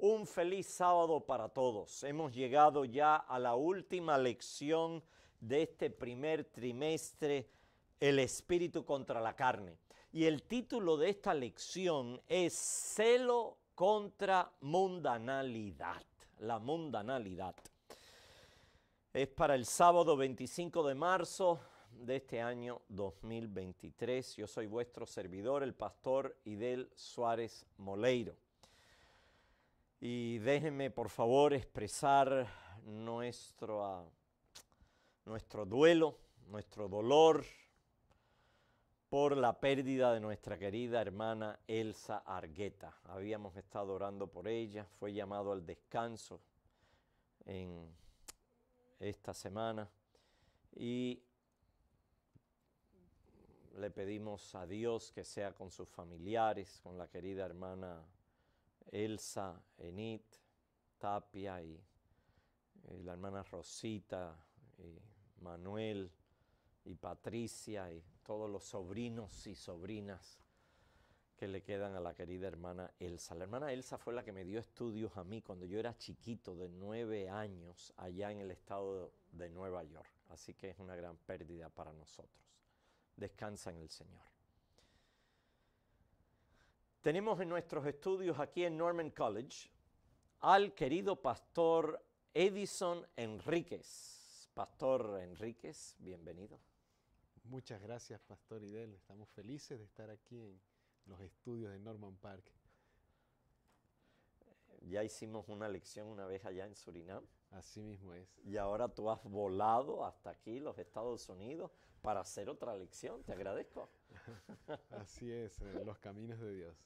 Un feliz sábado para todos. Hemos llegado ya a la última lección de este primer trimestre, el espíritu contra la carne. Y el título de esta lección es Celo contra mundanalidad, la mundanalidad. Es para el sábado 25 de marzo de este año 2023. Yo soy vuestro servidor, el pastor Idel Suárez Moleiro. Y déjenme por favor expresar nuestro, ah, nuestro duelo, nuestro dolor por la pérdida de nuestra querida hermana Elsa Argueta. Habíamos estado orando por ella, fue llamado al descanso en esta semana y le pedimos a Dios que sea con sus familiares, con la querida hermana Elsa, Enid, Tapia y eh, la hermana Rosita, y Manuel y Patricia y todos los sobrinos y sobrinas que le quedan a la querida hermana Elsa. La hermana Elsa fue la que me dio estudios a mí cuando yo era chiquito, de nueve años, allá en el estado de Nueva York. Así que es una gran pérdida para nosotros. Descansa en el Señor. Tenemos en nuestros estudios aquí en Norman College al querido pastor Edison Enríquez. Pastor Enríquez, bienvenido. Muchas gracias, Pastor Idel. Estamos felices de estar aquí en los estudios de Norman Park. Eh, ya hicimos una lección una vez allá en Surinam. Así mismo es. Y ahora tú has volado hasta aquí, los Estados Unidos, para hacer otra lección. Te agradezco. Así es, eh, los caminos de Dios.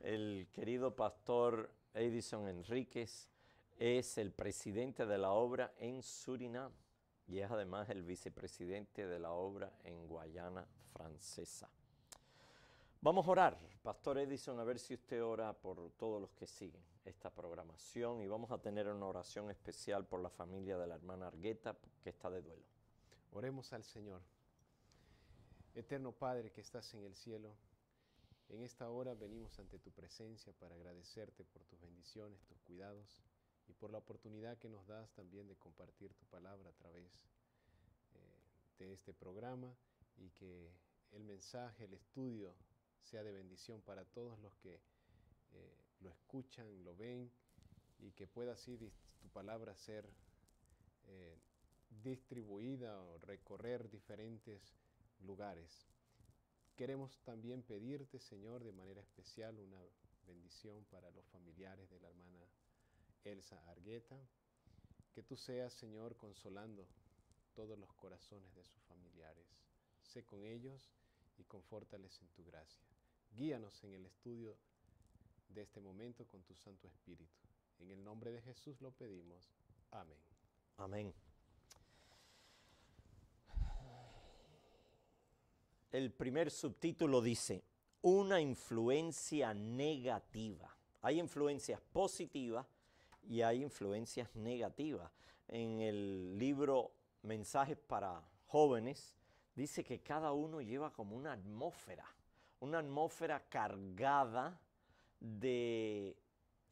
El querido pastor Edison Enríquez es el presidente de la obra en Surinam y es además el vicepresidente de la obra en Guayana Francesa. Vamos a orar, Pastor Edison, a ver si usted ora por todos los que siguen esta programación y vamos a tener una oración especial por la familia de la hermana Argueta que está de duelo. Oremos al Señor. Eterno Padre que estás en el cielo, en esta hora venimos ante tu presencia para agradecerte por tus bendiciones, tus cuidados y por la oportunidad que nos das también de compartir tu palabra a través eh, de este programa y que el mensaje, el estudio sea de bendición para todos los que eh, lo escuchan, lo ven y que pueda así tu palabra ser eh, distribuida o recorrer diferentes lugares. Queremos también pedirte, Señor, de manera especial una bendición para los familiares de la hermana Elsa Argueta. Que tú seas, Señor, consolando todos los corazones de sus familiares. Sé con ellos y confórtales en tu gracia. Guíanos en el estudio de este momento con tu Santo Espíritu. En el nombre de Jesús lo pedimos. Amén. Amén. El primer subtítulo dice, una influencia negativa. Hay influencias positivas y hay influencias negativas. En el libro Mensajes para jóvenes, dice que cada uno lleva como una atmósfera, una atmósfera cargada de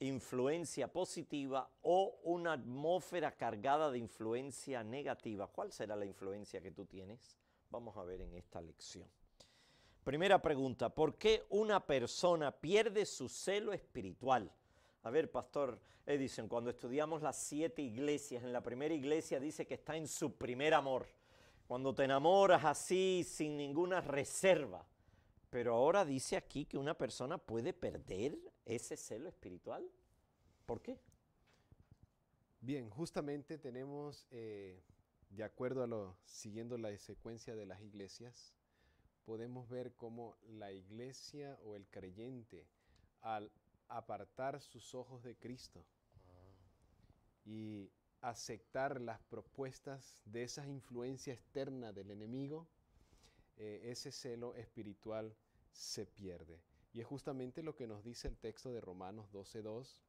influencia positiva o una atmósfera cargada de influencia negativa. ¿Cuál será la influencia que tú tienes? vamos a ver en esta lección. Primera pregunta, ¿por qué una persona pierde su celo espiritual? A ver, Pastor Edison, cuando estudiamos las siete iglesias, en la primera iglesia dice que está en su primer amor. Cuando te enamoras así, sin ninguna reserva. Pero ahora dice aquí que una persona puede perder ese celo espiritual. ¿Por qué? Bien, justamente tenemos eh, de acuerdo a lo, siguiendo la secuencia de las iglesias, podemos ver cómo la iglesia o el creyente, al apartar sus ojos de Cristo y aceptar las propuestas de esa influencia externa del enemigo, eh, ese celo espiritual se pierde. Y es justamente lo que nos dice el texto de Romanos 12.2.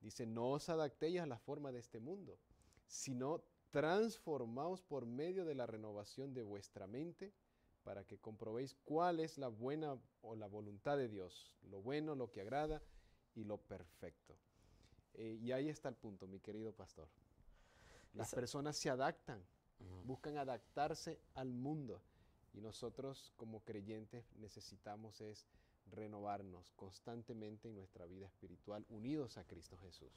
Dice, no os adaptéis a la forma de este mundo, sino transformaos por medio de la renovación de vuestra mente para que comprobéis cuál es la buena o la voluntad de Dios, lo bueno, lo que agrada y lo perfecto. Eh, y ahí está el punto, mi querido pastor. Las personas se adaptan, buscan adaptarse al mundo y nosotros como creyentes necesitamos es renovarnos constantemente en nuestra vida espiritual unidos a Cristo Jesús.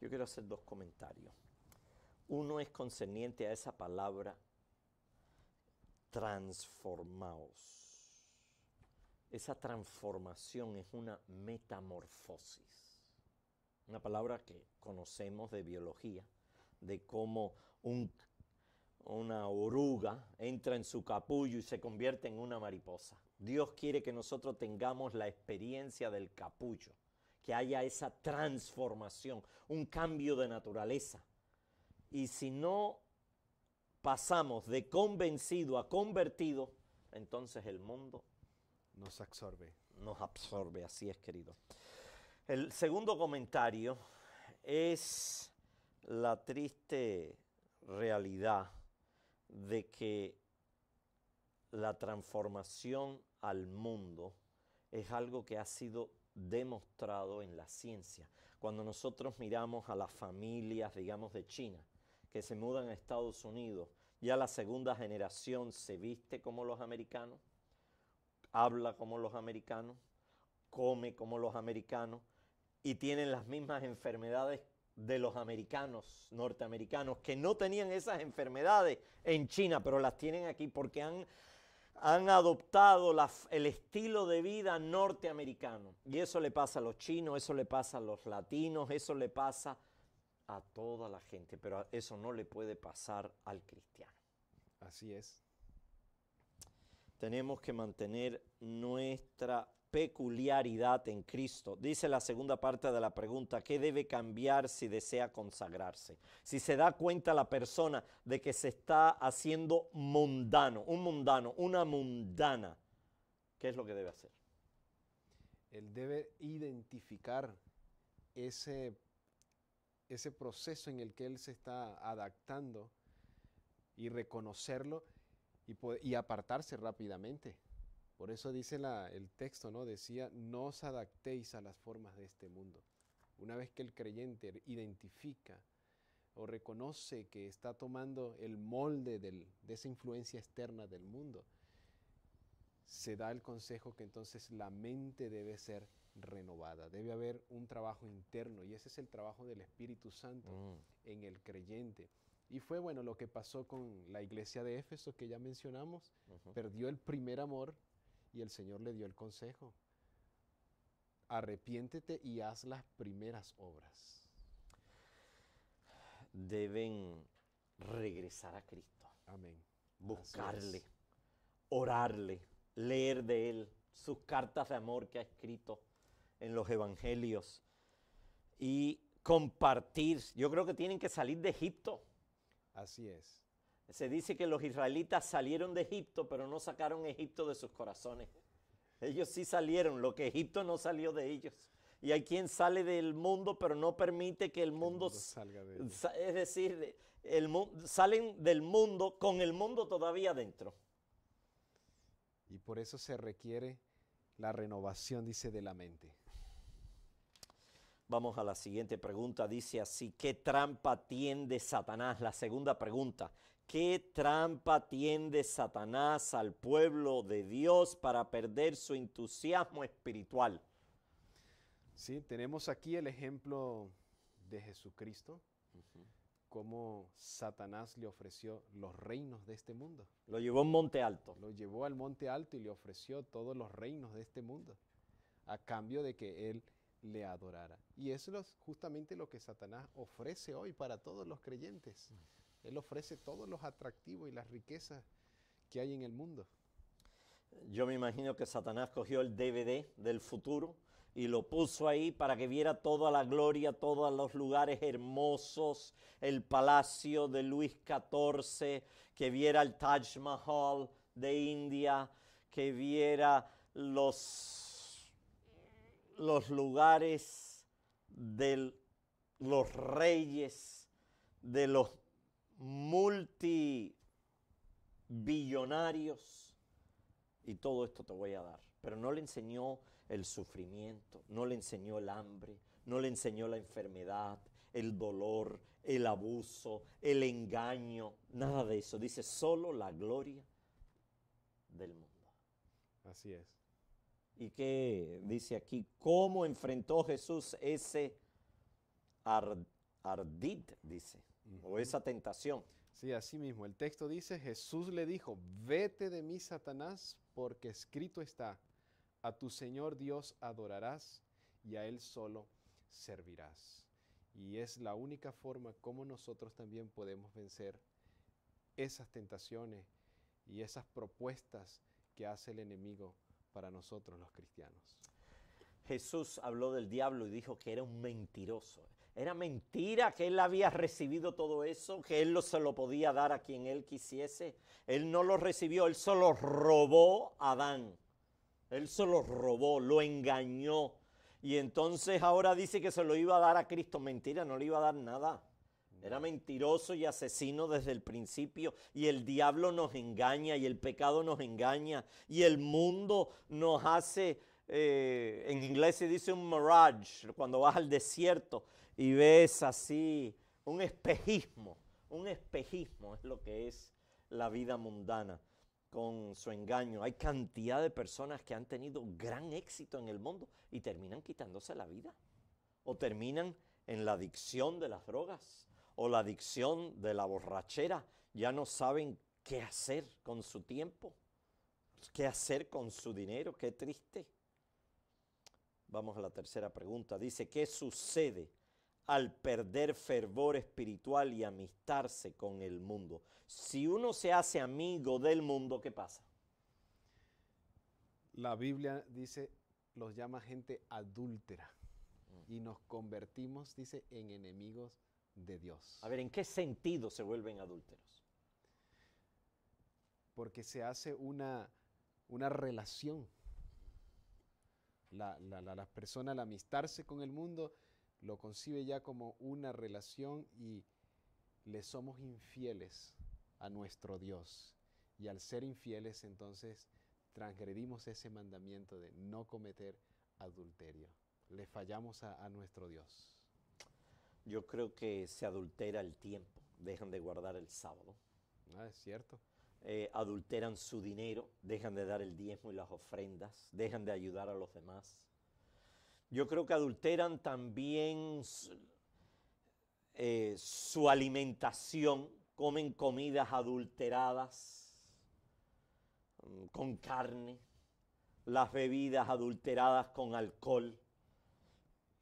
Yo quiero hacer dos comentarios uno es concerniente a esa palabra transformaos. Esa transformación es una metamorfosis. Una palabra que conocemos de biología, de cómo una oruga entra en su capullo y se convierte en una mariposa. Dios quiere que nosotros tengamos la experiencia del capullo, que haya esa transformación, un cambio de naturaleza, y si no pasamos de convencido a convertido, entonces el mundo nos absorbe. Nos absorbe, así es, querido. El segundo comentario es la triste realidad de que la transformación al mundo es algo que ha sido demostrado en la ciencia. Cuando nosotros miramos a las familias, digamos, de China, se mudan a Estados Unidos, ya la segunda generación se viste como los americanos, habla como los americanos, come como los americanos y tienen las mismas enfermedades de los americanos, norteamericanos, que no tenían esas enfermedades en China, pero las tienen aquí porque han, adoptado el estilo de vida norteamericano. Y eso le pasa a los chinos, eso le pasa a los latinos, eso le pasa a toda la gente, pero eso no le puede pasar al cristiano. Así es. Tenemos que mantener nuestra peculiaridad en Cristo. Dice la segunda parte de la pregunta, ¿qué debe cambiar si desea consagrarse? Si se da cuenta la persona de que se está haciendo mundano, un mundano, una mundana, ¿qué es lo que debe hacer? Él debe identificar ese ese proceso en el que él se está adaptando y reconocerlo y, apartarse rápidamente. Por eso dice el texto, ¿no? Decía, no os adaptéis a las formas de este mundo. Una vez que el creyente identifica o reconoce que está tomando el molde de esa influencia externa del mundo, se da el consejo que entonces la mente debe ser renovada, debe haber un trabajo interno y ese es el trabajo del Espíritu Santo mm. en el creyente. Y fue bueno lo que pasó con la iglesia de Éfeso que ya mencionamos, perdió el primer amor y el Señor le dio el consejo. Arrepiéntete y haz las primeras obras. Deben regresar a Cristo. Amén. Buscarle, orarle, leer de él, sus cartas de amor que ha escrito en los evangelios y compartir. Yo creo que tienen que salir de Egipto. Así es. Se dice que los israelitas salieron de Egipto, pero no sacaron Egipto de sus corazones. Ellos sí salieron, lo que Egipto no salió de ellos. Y hay quien sale del mundo, pero no permite que el mundo, salga de él. Es decir, salen del mundo con el mundo todavía dentro. Y por eso se requiere la renovación, dice, de la mente. Vamos a la siguiente pregunta. Dice así, ¿qué trampa tiende Satanás? La segunda pregunta. ¿Qué trampa tiende Satanás al pueblo de Dios para perder su entusiasmo espiritual? Sí, tenemos aquí el ejemplo de Jesucristo cómo Satanás le ofreció los reinos de este mundo. Lo llevó a un monte alto. Lo llevó al monte alto y le ofreció todos los reinos de este mundo a cambio de que él le adorara. Y eso es justamente lo que Satanás ofrece hoy para todos los creyentes. Él ofrece todos los atractivos y las riquezas que hay en el mundo. Yo me imagino que Satanás cogió el DVD del futuro y lo puso ahí para que viera toda la gloria, todos los lugares hermosos, el palacio de Luis XIV, que viera el Taj Mahal de India, que viera los, los lugares de los reyes, de los multibillonarios y todo esto te voy a dar. Pero no le enseñó el sufrimiento, no le enseñó el hambre, no le enseñó la enfermedad, el dolor, el abuso, el engaño, nada de eso. Dice solo la gloria del mundo. Así es. ¿Y qué dice aquí? ¿Cómo enfrentó Jesús ese ardid, dice, o esa tentación? Sí, así mismo. El texto dice, Jesús le dijo, vete de mí, Satanás, porque escrito está, a tu Señor Dios adorarás y a Él solo servirás. Y es la única forma como nosotros también podemos vencer esas tentaciones y esas propuestas que hace el enemigo para nosotros los cristianos. Jesús habló del diablo y dijo que era un mentiroso. Era mentira que él había recibido todo eso, que él se lo podía dar a quien él quisiese. Él no lo recibió, él se lo robó a Adán. Él se lo robó, lo engañó. Y entonces ahora dice que se lo iba a dar a Cristo. Mentira, no le iba a dar nada. Era mentiroso y asesino desde el principio. Y el diablo nos engaña y el pecado nos engaña. Y el mundo nos hace, eh, en inglés se dice un mirage, cuando vas al desierto y ves así un espejismo, un espejismo es lo que es la vida mundana con su engaño. Hay cantidad de personas que han tenido gran éxito en el mundo y terminan quitándose la vida o terminan en la adicción de las drogas o la adicción de la borrachera. Ya no saben qué hacer con su tiempo, qué hacer con su dinero, qué triste. Vamos a la tercera pregunta. Dice, ¿qué sucede al perder fervor espiritual y amistarse con el mundo. Si uno se hace amigo del mundo, ¿qué pasa? La Biblia dice, los llama gente adúltera y nos convertimos, dice, en enemigos de Dios. A ver, ¿en qué sentido se vuelven adúlteros? Porque se hace una, una relación. las personas al amistarse con el mundo lo concibe ya como una relación y le somos infieles a nuestro Dios. Y al ser infieles, entonces transgredimos ese mandamiento de no cometer adulterio. Le fallamos a, nuestro Dios. Yo creo que se adultera el tiempo, dejan de guardar el sábado. Ah, es cierto. Eh, adulteran su dinero, dejan de dar el diezmo y las ofrendas, dejan de ayudar a los demás yo creo que adulteran también eh, su alimentación, comen comidas adulteradas mm, con carne, las bebidas adulteradas con alcohol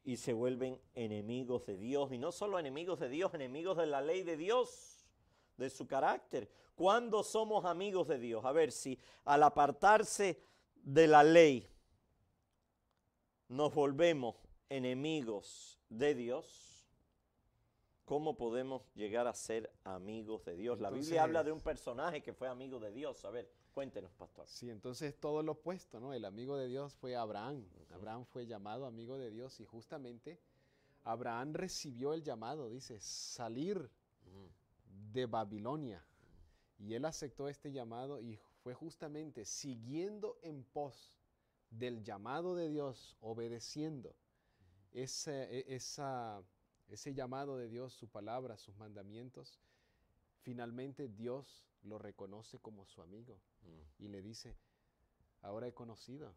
y se vuelven enemigos de Dios. Y no solo enemigos de Dios, enemigos de la ley de Dios, de su carácter. ¿Cuándo somos amigos de Dios? A ver si al apartarse de la ley, nos volvemos enemigos de Dios, ¿cómo podemos llegar a ser amigos de Dios? la Biblia habla de un personaje que fue amigo de Dios. A ver, cuéntenos, pastor. Sí, entonces todo lo opuesto, ¿no? El amigo de Dios fue Abraham. Abraham fue llamado amigo de Dios y justamente Abraham recibió el llamado, dice, salir de Babilonia. Y él aceptó este llamado y fue justamente siguiendo en pos del llamado de Dios, obedeciendo ese, ese llamado de Dios, su palabra, sus mandamientos, finalmente Dios lo reconoce como su amigo mm. y le dice, ahora he conocido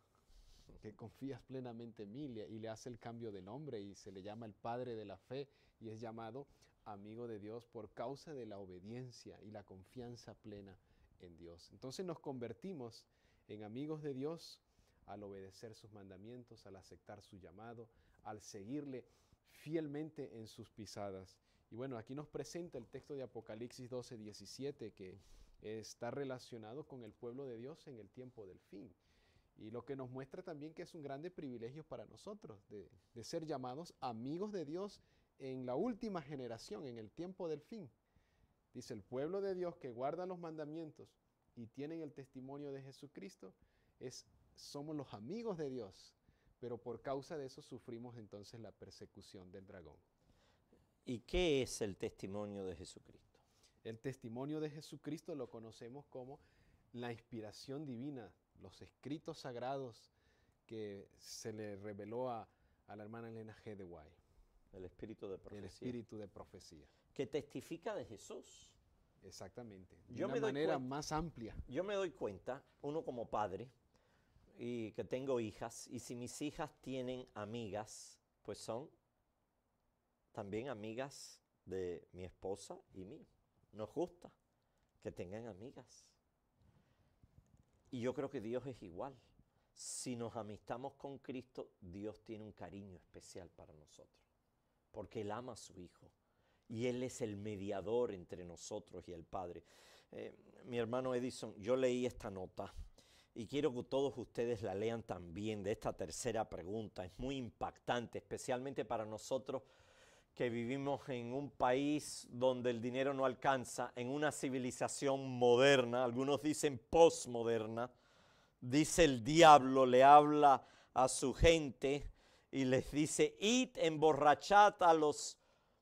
que confías plenamente en mí y le hace el cambio de nombre y se le llama el padre de la fe y es llamado amigo de Dios por causa de la obediencia y la confianza plena en Dios. Entonces nos convertimos en amigos de Dios al obedecer sus mandamientos, al aceptar su llamado, al seguirle fielmente en sus pisadas. Y bueno, aquí nos presenta el texto de Apocalipsis 12, 17, que está relacionado con el pueblo de Dios en el tiempo del fin. Y lo que nos muestra también que es un grande privilegio para nosotros de, ser llamados amigos de Dios en la última generación, en el tiempo del fin. Dice, el pueblo de Dios que guarda los mandamientos y tienen el testimonio de Jesucristo es somos los amigos de Dios, pero por causa de eso sufrimos entonces la persecución del dragón. ¿Y qué es el testimonio de Jesucristo? El testimonio de Jesucristo lo conocemos como la inspiración divina, los escritos sagrados que se le reveló a, la hermana Elena G. de Guay. El espíritu de profecía. El espíritu de profecía. Que testifica de Jesús. Exactamente. De una manera más amplia. Yo me doy cuenta, uno como padre, y que tengo hijas, y si mis hijas tienen amigas, pues son también amigas de mi esposa y mí. Nos gusta que tengan amigas. Y yo creo que Dios es igual. Si nos amistamos con Cristo, Dios tiene un cariño especial para nosotros, porque Él ama a su Hijo. Y Él es el mediador entre nosotros y el Padre. Eh, mi hermano Edison, yo leí esta nota y quiero que todos ustedes la lean también de esta tercera pregunta. Es muy impactante, especialmente para nosotros que vivimos en un país donde el dinero no alcanza, en una civilización moderna, algunos dicen postmoderna, dice el diablo, le habla a su gente y les dice, id emborrachad a los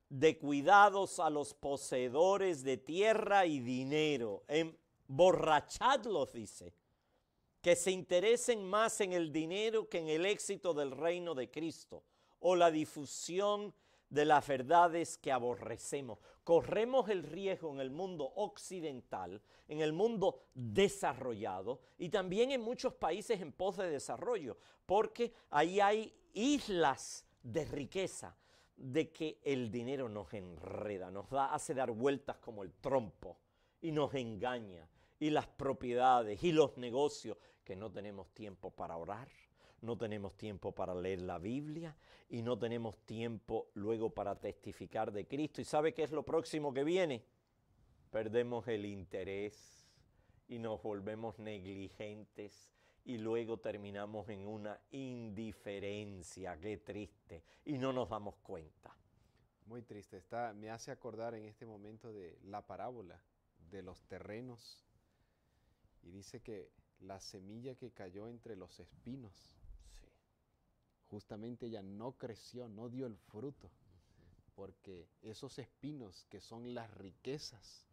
de cuidados a los poseedores de tierra y dinero. Emborrachadlos, dice, que se interesen más en el dinero que en el éxito del reino de Cristo o la difusión de las verdades que aborrecemos. Corremos el riesgo en el mundo occidental, en el mundo desarrollado y también en muchos países en pos de desarrollo, porque ahí hay islas de riqueza, de que el dinero nos enreda, nos hace dar vueltas como el trompo y nos engaña y las propiedades y los negocios que no tenemos tiempo para orar, no tenemos tiempo para leer la Biblia y no tenemos tiempo luego para testificar de Cristo. ¿Y sabe qué es lo próximo que viene? Perdemos el interés y nos volvemos negligentes y luego terminamos en una indiferencia, qué triste, y no nos damos cuenta. Muy triste, está, me hace acordar en este momento de la parábola de los terrenos y dice que la semilla que cayó entre los espinos. Justamente ella no creció, no dio el fruto, porque esos espinos que son las riquezas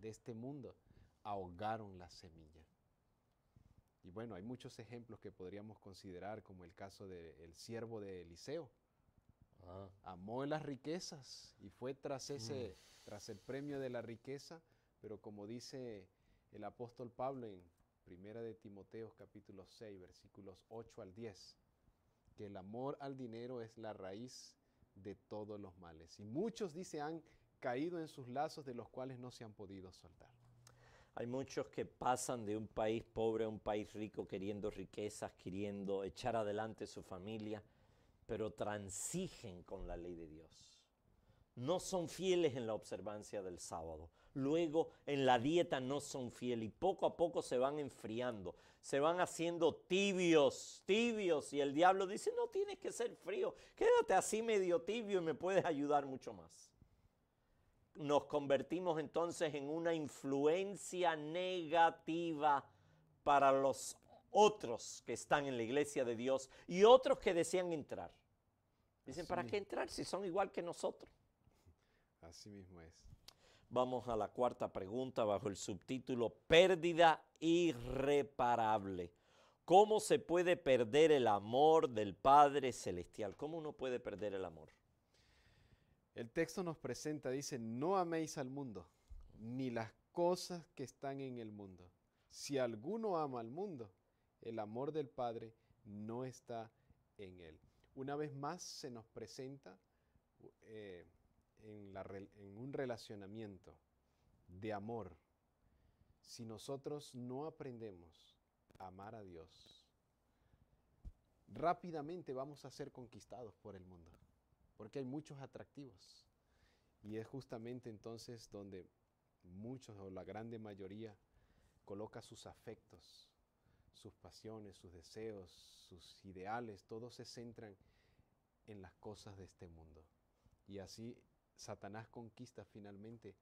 de este mundo ahogaron la semilla. Y bueno, hay muchos ejemplos que podríamos considerar, como el caso del siervo de Eliseo. Ah. Amó las riquezas y fue tras, mm. ese, tras el premio de la riqueza, pero como dice el apóstol Pablo en Primera de Timoteo capítulo 6, versículos 8 al 10, que el amor al dinero es la raíz de todos los males. Y muchos, dice, han caído en sus lazos de los cuales no se han podido soltar. Hay muchos que pasan de un país pobre a un país rico queriendo riquezas, queriendo echar adelante su familia, pero transigen con la ley de Dios. No son fieles en la observancia del sábado, luego en la dieta no son fieles y poco a poco se van enfriando, se van haciendo tibios, tibios y el diablo dice, no tienes que ser frío, quédate así medio tibio y me puedes ayudar mucho más. Nos convertimos entonces en una influencia negativa para los otros que están en la iglesia de Dios y otros que desean entrar. Dicen, ¿para qué entrar si son igual que nosotros? Así mismo es. Vamos a la cuarta pregunta bajo el subtítulo Pérdida irreparable. ¿Cómo se puede perder el amor del Padre Celestial? ¿Cómo uno puede perder el amor? El texto nos presenta, dice, no améis al mundo, ni las cosas que están en el mundo. Si alguno ama al mundo, el amor del Padre no está en él. Una vez más se nos presenta eh, en, un relacionamiento de amor, si nosotros no aprendemos a amar a Dios, rápidamente vamos a ser conquistados por el mundo, porque hay muchos atractivos. Y es justamente entonces donde muchos o la grande mayoría coloca sus afectos, sus pasiones, sus deseos, sus ideales, todos se centran en las cosas de este mundo. Y así Satanás conquista finalmente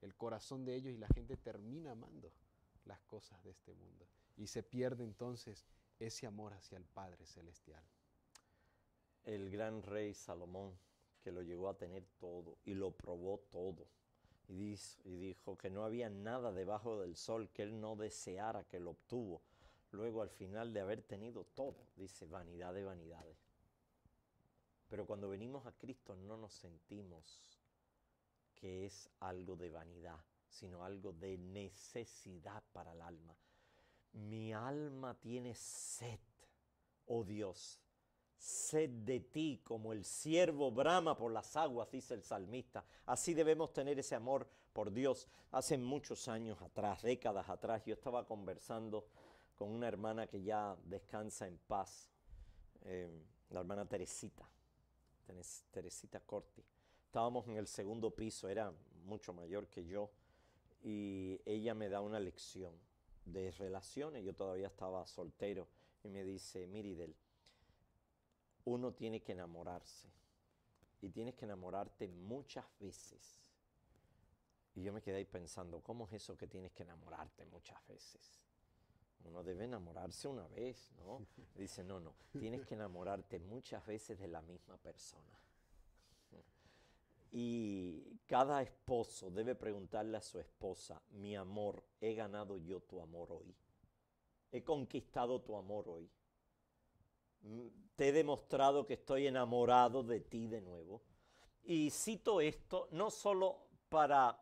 el corazón de ellos y la gente termina amando las cosas de este mundo. Y se pierde entonces ese amor hacia el Padre Celestial. El gran rey Salomón, que lo llegó a tener todo y lo probó todo, y dijo, y dijo que no había nada debajo del sol que él no deseara que lo obtuvo. Luego, al final de haber tenido todo, dice, vanidad de vanidades. Pero cuando venimos a Cristo no nos sentimos que es algo de vanidad, sino algo de necesidad para el alma. Mi alma tiene sed, oh Dios, sed de ti como el siervo brama por las aguas, dice el salmista. Así debemos tener ese amor por Dios. Hace muchos años atrás, décadas atrás, yo estaba conversando con una hermana que ya descansa en paz, eh, la hermana Teresita Teresita Corti. Estábamos en el segundo piso, era mucho mayor que yo, y ella me da una lección de relaciones, yo todavía estaba soltero, y me dice, Miridel, uno tiene que enamorarse, y tienes que enamorarte muchas veces. Y yo me quedé ahí pensando, ¿cómo es eso que tienes que enamorarte muchas veces? uno debe enamorarse una vez, ¿no? Dice, no, no, tienes que enamorarte muchas veces de la misma persona. Y cada esposo debe preguntarle a su esposa, mi amor, he ganado yo tu amor hoy. He conquistado tu amor hoy. Te he demostrado que estoy enamorado de ti de nuevo. Y cito esto no solo para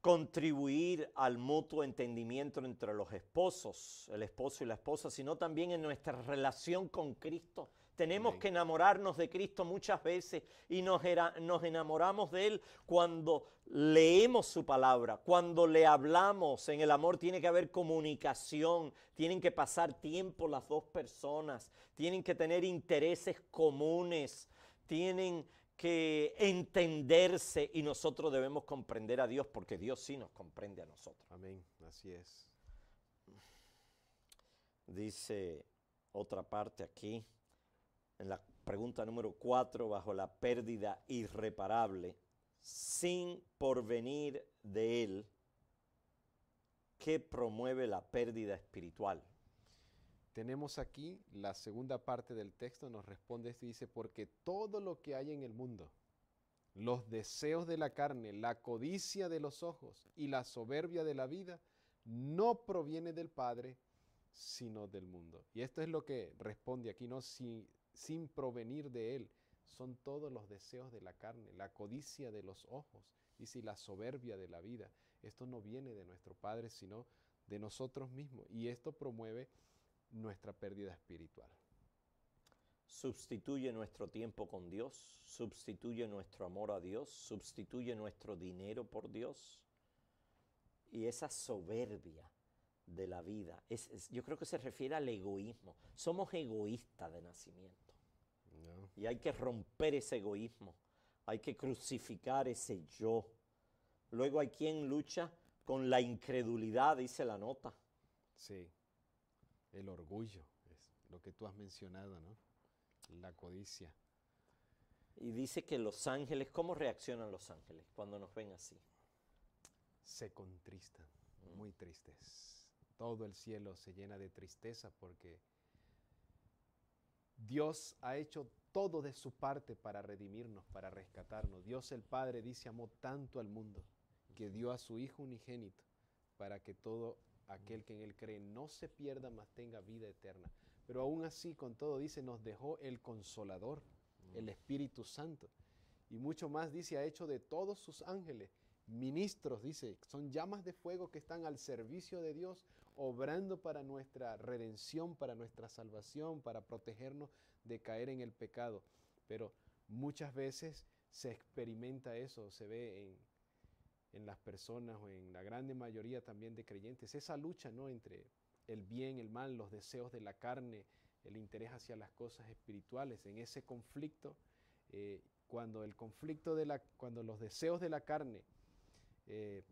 contribuir al mutuo entendimiento entre los esposos, el esposo y la esposa, sino también en nuestra relación con Cristo. Tenemos que enamorarnos de Cristo muchas veces y nos, nos enamoramos de Él cuando leemos su palabra, cuando le hablamos. En el amor tiene que haber comunicación, tienen que pasar tiempo las dos personas, tienen que tener intereses comunes, tienen que entenderse y nosotros debemos comprender a Dios porque Dios sí nos comprende a nosotros. Amén, así es. Dice otra parte aquí, en la pregunta número cuatro, bajo la pérdida irreparable, sin porvenir de él, qué promueve la pérdida espiritual tenemos aquí la segunda parte del texto, nos responde esto y dice, porque todo lo que hay en el mundo, los deseos de la carne, la codicia de los ojos y la soberbia de la vida, no proviene del Padre, sino del mundo. Y esto es lo que responde aquí, no sin provenir de Él. Son todos los deseos de la carne, la codicia de los ojos y si la soberbia de la vida. Esto no viene de nuestro Padre, sino de nosotros mismos. Y esto promueve nuestra pérdida espiritual. Sustituye nuestro tiempo con Dios, sustituye nuestro amor a Dios, sustituye nuestro dinero por Dios. Y esa soberbia de la vida, yo creo que se refiere al egoísmo. Somos egoístas de nacimiento. Y hay que romper ese egoísmo, hay que crucificar ese yo. Luego hay quien lucha con la incredulidad, dice la nota. Sí el orgullo, es lo que tú has mencionado, ¿no? La codicia. Y dice que los ángeles, ¿cómo reaccionan los ángeles cuando nos ven así? Se contristan, mm. muy tristes. Todo el cielo se llena de tristeza porque Dios ha hecho todo de su parte para redimirnos, para rescatarnos. Dios el Padre dice, amó tanto al mundo que dio a su Hijo unigénito para que todo aquel que en él cree no se pierda, mas tenga vida eterna. Pero aún así, con todo, dice, nos dejó el consolador, mm. el Espíritu Santo. Y mucho más, dice, ha hecho de todos sus ángeles ministros, dice, son llamas de fuego que están al servicio de Dios, obrando para nuestra redención, para nuestra salvación, para protegernos de caer en el pecado. Pero muchas veces se experimenta eso, se ve en, las personas o en la gran mayoría también de creyentes, esa lucha ¿no? entre el bien, el mal, los deseos de la carne, el interés hacia las cosas espirituales, en ese conflicto, eh, cuando el conflicto de la, cuando los deseos de la carne eh,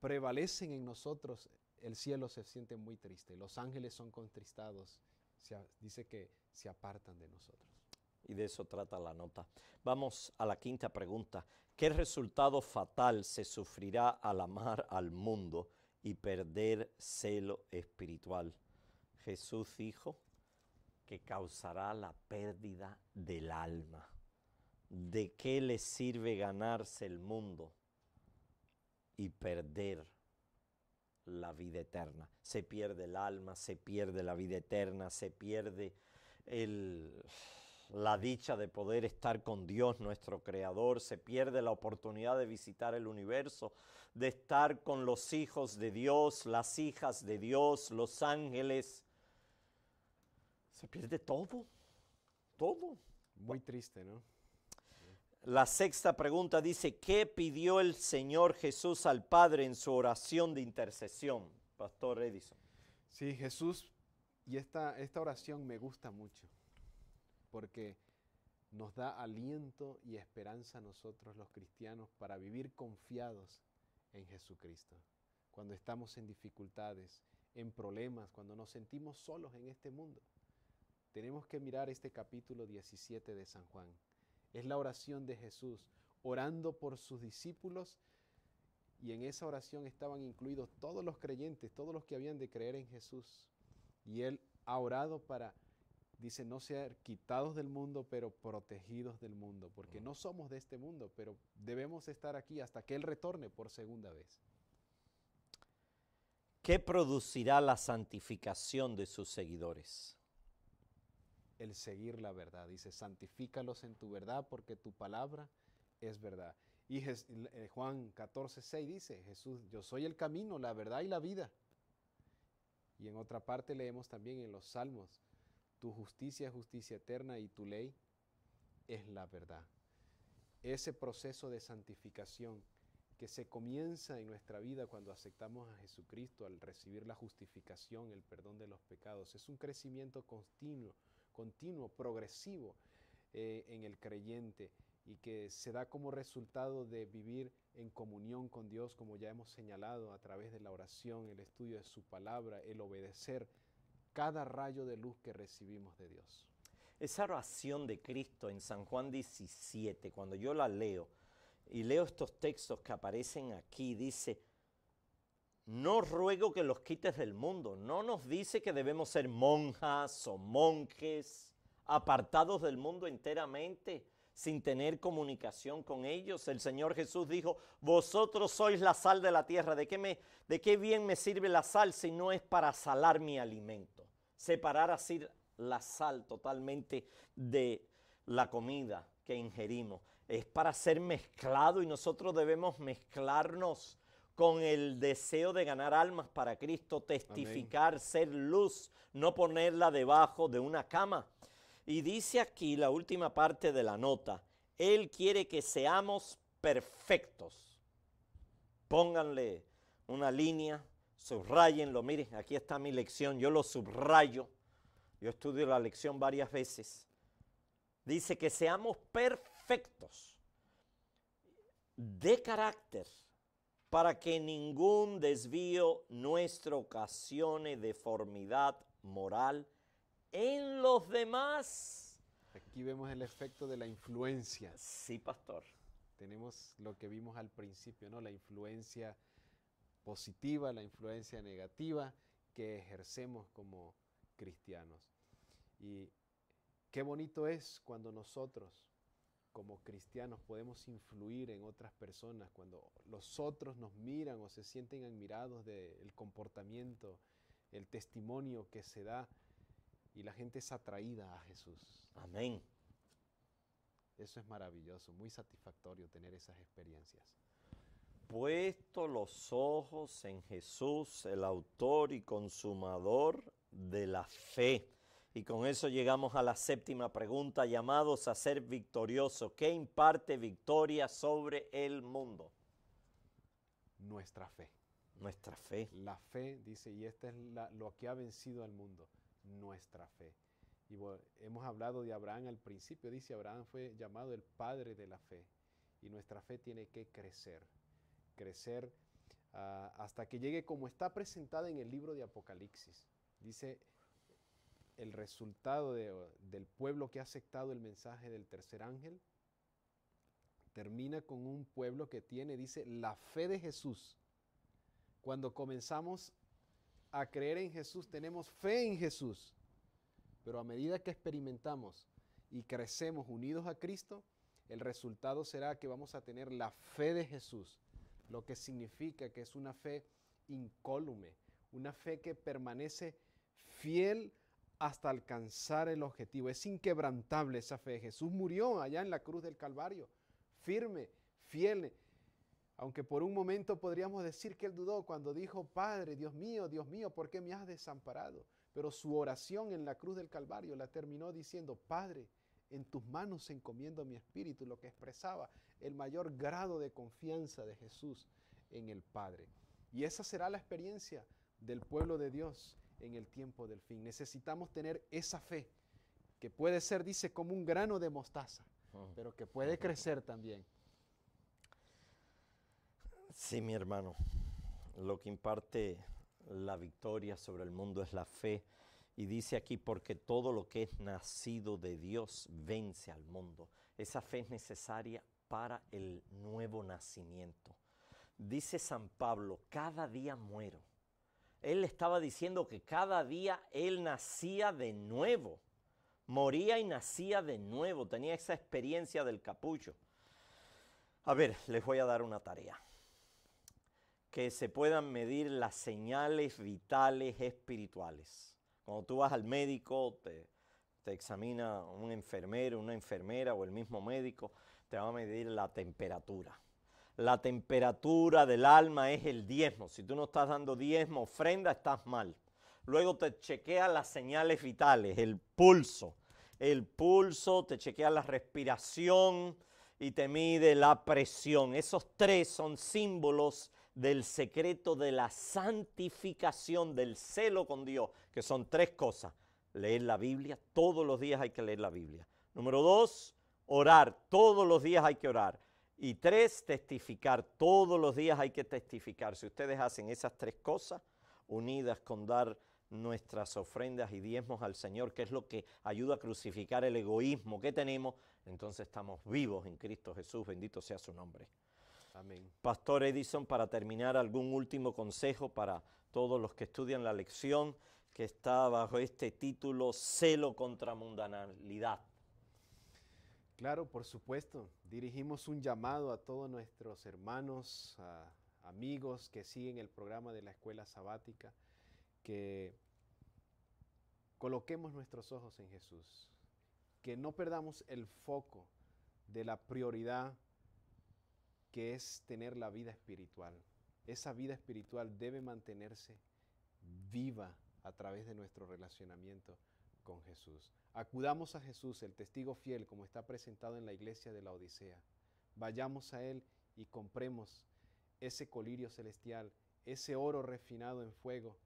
prevalecen en nosotros, el cielo se siente muy triste, los ángeles son contristados, se, dice que se apartan de nosotros. Y de eso trata la nota. Vamos a la quinta pregunta. ¿Qué resultado fatal se sufrirá al amar al mundo y perder celo espiritual? Jesús dijo que causará la pérdida del alma. ¿De qué le sirve ganarse el mundo y perder la vida eterna? Se pierde el alma, se pierde la vida eterna, se pierde el la dicha de poder estar con Dios nuestro Creador, se pierde la oportunidad de visitar el universo, de estar con los hijos de Dios, las hijas de Dios, los ángeles. Se pierde todo, todo. Muy triste, ¿no? La sexta pregunta dice, ¿qué pidió el Señor Jesús al Padre en su oración de intercesión? Pastor Edison. Sí, Jesús, y esta, esta oración me gusta mucho porque nos da aliento y esperanza a nosotros los cristianos para vivir confiados en Jesucristo. Cuando estamos en dificultades, en problemas, cuando nos sentimos solos en este mundo, tenemos que mirar este capítulo 17 de San Juan. Es la oración de Jesús orando por sus discípulos y en esa oración estaban incluidos todos los creyentes, todos los que habían de creer en Jesús. Y él ha orado para dice no ser quitados del mundo, pero protegidos del mundo, porque no somos de este mundo, pero debemos estar aquí hasta que Él retorne por segunda vez. ¿Qué producirá la santificación de sus seguidores? El seguir la verdad. Dice, santifícalos en tu verdad porque tu palabra es verdad. Y eh, Juan 14, 6 dice, Jesús, yo soy el camino, la verdad y la vida. Y en otra parte leemos también en los Salmos, tu justicia es justicia eterna y tu ley es la verdad. Ese proceso de santificación que se comienza en nuestra vida cuando aceptamos a Jesucristo, al recibir la justificación, el perdón de los pecados, es un crecimiento continuo, continuo, progresivo eh, en el creyente y que se da como resultado de vivir en comunión con Dios, como ya hemos señalado, a través de la oración, el estudio de su palabra, el obedecer cada rayo de luz que recibimos de Dios. Esa oración de Cristo en San Juan 17, cuando yo la leo y leo estos textos que aparecen aquí, dice, no ruego que los quites del mundo, no nos dice que debemos ser monjas o monjes, apartados del mundo enteramente, sin tener comunicación con ellos. El Señor Jesús dijo, vosotros sois la sal de la tierra, ¿de qué, me, de qué bien me sirve la sal si no es para salar mi alimento? separar así la sal totalmente de la comida que ingerimos. Es para ser mezclado y nosotros debemos mezclarnos con el deseo de ganar almas para Cristo, testificar, ser luz, no ponerla debajo de una cama. Y dice aquí la última parte de la nota, Él quiere que seamos perfectos. Pónganle una línea subrayenlo, miren, aquí está mi lección, yo lo subrayo, yo estudio la lección varias veces. Dice que seamos perfectos de carácter para que ningún desvío nuestro ocasione deformidad moral en los demás. Aquí vemos el efecto de la influencia. Sí, pastor. Tenemos lo que vimos al principio, ¿no? La influencia positiva, la influencia negativa que ejercemos como cristianos. Y qué bonito es cuando nosotros como cristianos podemos influir en otras personas, cuando los otros nos miran o se sienten admirados del comportamiento, el testimonio que se da y la gente es atraída a Jesús. Amén. Eso es maravilloso, muy satisfactorio tener esas experiencias puesto los ojos en Jesús, el autor y consumador de la fe. Y con eso llegamos a la séptima pregunta, llamados a ser victoriosos. ¿Qué imparte victoria sobre el mundo? Nuestra fe. Nuestra fe. La fe, dice, y este es lo que ha vencido al mundo, nuestra fe. Y hemos hablado de Abraham al principio, dice Abraham fue llamado el padre de la fe. Y nuestra fe tiene que crecer crecer ah, hasta que llegue como está presentada en el libro de Apocalipsis. Dice, el resultado del pueblo que ha aceptado el mensaje del tercer ángel termina con un pueblo que tiene, dice, la fe de Jesús. Cuando comenzamos a creer en Jesús, tenemos fe en Jesús. Pero a medida que experimentamos y crecemos unidos a Cristo, el resultado será que vamos a tener la fe de Jesús, lo que significa que es una fe incólume, una fe que permanece fiel hasta alcanzar el objetivo. Es inquebrantable esa fe. Jesús murió allá en la cruz del Calvario, firme, fiel. Aunque por un momento podríamos decir que él dudó cuando dijo, Padre, Dios mío, Dios mío, ¿por qué me has desamparado? Pero su oración en la cruz del Calvario la terminó diciendo, Padre, en tus manos encomiendo mi espíritu, lo que expresaba el mayor grado de confianza de Jesús en el Padre. Y esa será la experiencia del pueblo de Dios en el tiempo del fin. Necesitamos tener esa fe, que puede ser, dice, como un grano de mostaza, oh. pero que puede crecer también. Sí, mi hermano, lo que imparte la victoria sobre el mundo es la fe y dice aquí, porque todo lo que es nacido de Dios vence al mundo. Esa fe es necesaria para el nuevo nacimiento. Dice San Pablo, cada día muero. Él estaba diciendo que cada día él nacía de nuevo. Moría y nacía de nuevo. Tenía esa experiencia del capucho. A ver, les voy a dar una tarea. Que se puedan medir las señales vitales espirituales cuando tú vas al médico, te, te examina un enfermero, una enfermera o el mismo médico, te va a medir la temperatura. La temperatura del alma es el diezmo. Si tú no estás dando diezmo, ofrenda, estás mal. Luego te chequea las señales vitales, el pulso. El pulso, te chequea la respiración y te mide la presión. Esos tres son símbolos del secreto de la santificación, del celo con Dios, que son tres cosas. Leer la Biblia, todos los días hay que leer la Biblia. Número dos, orar, todos los días hay que orar. Y tres, testificar, todos los días hay que testificar. Si ustedes hacen esas tres cosas, unidas con dar nuestras ofrendas y diezmos al Señor, que es lo que ayuda a crucificar el egoísmo que tenemos, entonces estamos vivos en Cristo Jesús, bendito sea su nombre. Pastor Edison, para terminar, algún último consejo para todos los que estudian la lección que está bajo este título Celo contra mundanalidad. Claro, por supuesto. Dirigimos un llamado a todos nuestros hermanos, amigos que siguen el programa de la escuela sabática, que coloquemos nuestros ojos en Jesús, que no perdamos el foco de la prioridad que es tener la vida espiritual. Esa vida espiritual debe mantenerse viva a través de nuestro relacionamiento con Jesús. Acudamos a Jesús, el testigo fiel, como está presentado en la iglesia de la Odisea. Vayamos a Él y compremos ese colirio celestial, ese oro refinado en fuego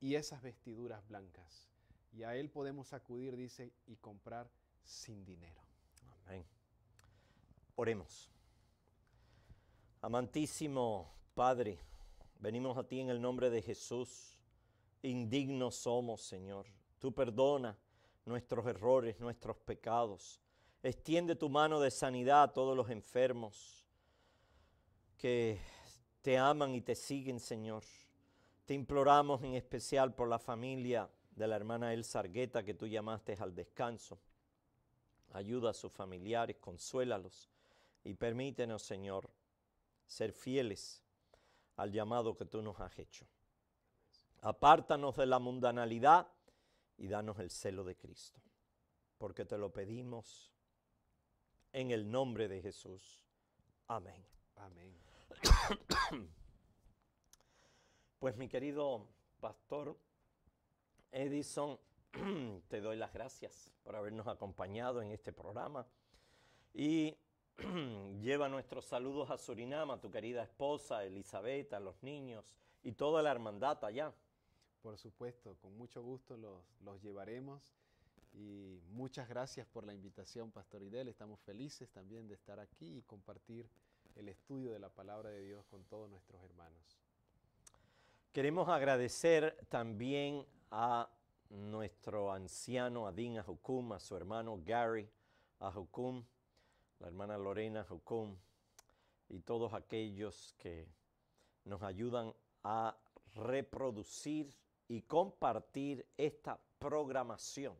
y esas vestiduras blancas. Y a Él podemos acudir, dice, y comprar sin dinero. Amén. Oremos. Amantísimo Padre, venimos a ti en el nombre de Jesús. Indignos somos, Señor. Tú perdona nuestros errores, nuestros pecados. Extiende tu mano de sanidad a todos los enfermos que te aman y te siguen, Señor. Te imploramos en especial por la familia de la hermana El Sargueta que tú llamaste al descanso. Ayuda a sus familiares, consuélalos y permítenos, Señor, ser fieles al llamado que tú nos has hecho. Apártanos de la mundanalidad y danos el celo de Cristo, porque te lo pedimos en el nombre de Jesús. Amén. Amén. Pues mi querido pastor Edison, te doy las gracias por habernos acompañado en este programa y Lleva nuestros saludos a Surinam, a tu querida esposa, Elizabeth, a los niños y toda la hermandad allá. Por supuesto, con mucho gusto los, los llevaremos. Y muchas gracias por la invitación, Pastor Idel. Estamos felices también de estar aquí y compartir el estudio de la palabra de Dios con todos nuestros hermanos. Queremos agradecer también a nuestro anciano Adina Ajukum, a su hermano Gary Ajukum, la hermana Lorena Jocón y todos aquellos que nos ayudan a reproducir y compartir esta programación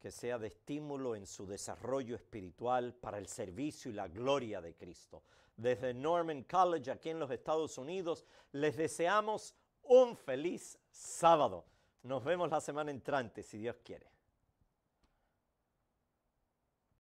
que sea de estímulo en su desarrollo espiritual para el servicio y la gloria de Cristo. Desde Norman College, aquí en los Estados Unidos, les deseamos un feliz sábado. Nos vemos la semana entrante, si Dios quiere.